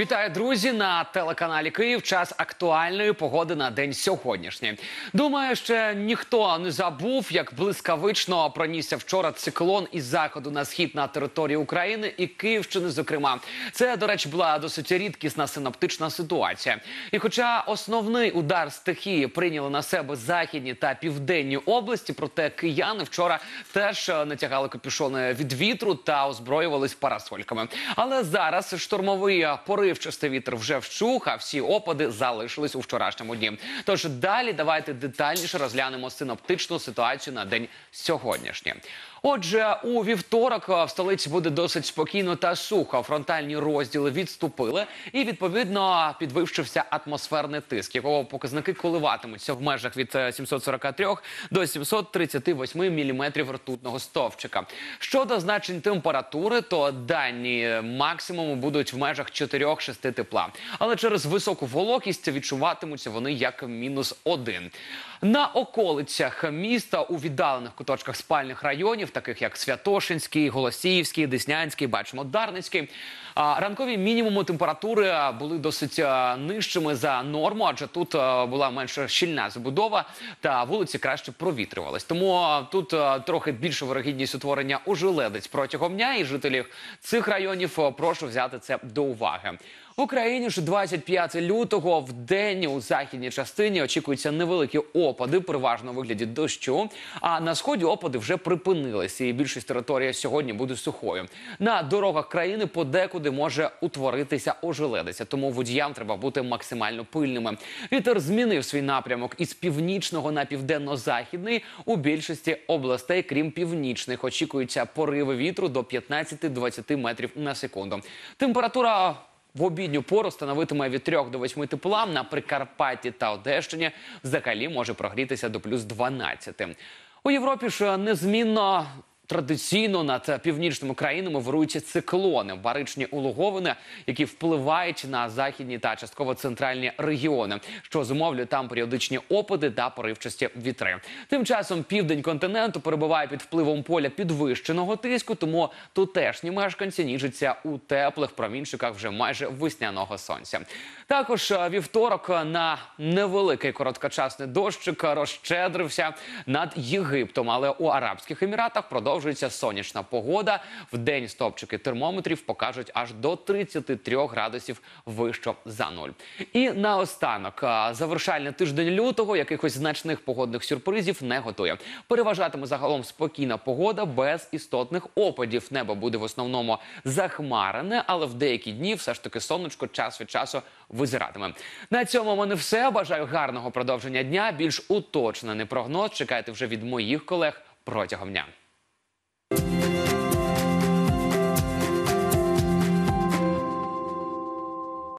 Вітаю, друзі, на телеканалі Київ. Час актуальної погоди на день сьогоднішній. Думаю, ще ніхто не забув, як блискавично пронісся вчора циклон із заходу на схід на території України і Київщини. Зокрема, це до речі була досить рідкісна синоптична ситуація. І, хоча основний удар стихії прийняли на себе західні та південні області, проте кияни вчора теж е, натягали капюшони від вітру та озброювались парасольками. Але зараз штурмовий е, пори поривчастий вітер вже вщух, а всі опади залишились у вчорашньому дні. Тож далі давайте детальніше розглянемо синоптичну ситуацію на день сьогоднішній. Отже, у вівторок е, в столиці буде досить спокійно та сухо. Фронтальні розділи відступили, і відповідно підвищився атмосферний тиск, якого показники коливатимуться в межах від 743 е, до 738 міліметрів ртутного стовпчика. Щодо значень температури, то дані е, максимуму будуть в межах 4 46 тепла. Але через високу вологість відчуватимуться вони як мінус один. На околицях міста у віддалених куточках спальних районів, таких як Святошинський, Голосіївський, Деснянський, бачимо Дарницький. Ранкові мінімуми температури були досить нижчими за норму, адже тут була менше щільна забудова, та вулиці краще провітрювались. Тому тут трохи більше вирогідність утворення ожеледиць протягом дня, і жителів цих районів прошу взяти це до уваги. Україні ж 25 лютого в день у західній частині очікуються невеликі опади, переважно у вигляді дощу. А на сході опади вже припинилися, і більшість території сьогодні буде сухою. На дорогах країни подекуди може утворитися ожеледиця, тому водіям треба бути максимально пильними. Вітер змінив свій напрямок із північного на південно-західний у більшості областей, крім північних, очікуються пориви вітру до 15-20 метрів на секунду. Температура в обідню пору становитиме від 3 до 8 тепла на Прикарпатті та Одещині. Взагалі може прогрітися до плюс 12. У Європі ж е, незмінно традиційно над північними країнами вирують циклони, баричні улоговини, які впливають на західні та частково центральні регіони, що зумовлює там періодичні опади та поривчасті вітри. Тим часом південь континенту перебуває під впливом поля підвищеного тиску, тому тутешні мешканці ніжаться у теплих промінчиках вже майже весняного сонця. Також е, вівторок на невеликий короткочасний дощик розщедрився над Єгиптом, але у Арабських Еміратах продовжує продовжується сонячна погода. В день стопчики термометрів покажуть аж до 33 градусів вище за нуль. І наостанок завершальний тиждень лютого якихось значних погодних сюрпризів не готує. Переважатиме загалом спокійна погода без істотних опадів. Небо буде в основному захмарене, але в деякі дні все ж таки сонечко час від часу визиратиме. На цьому в мене все. Бажаю гарного продовження дня. Більш уточнений прогноз чекайте вже від моїх колег протягом дня.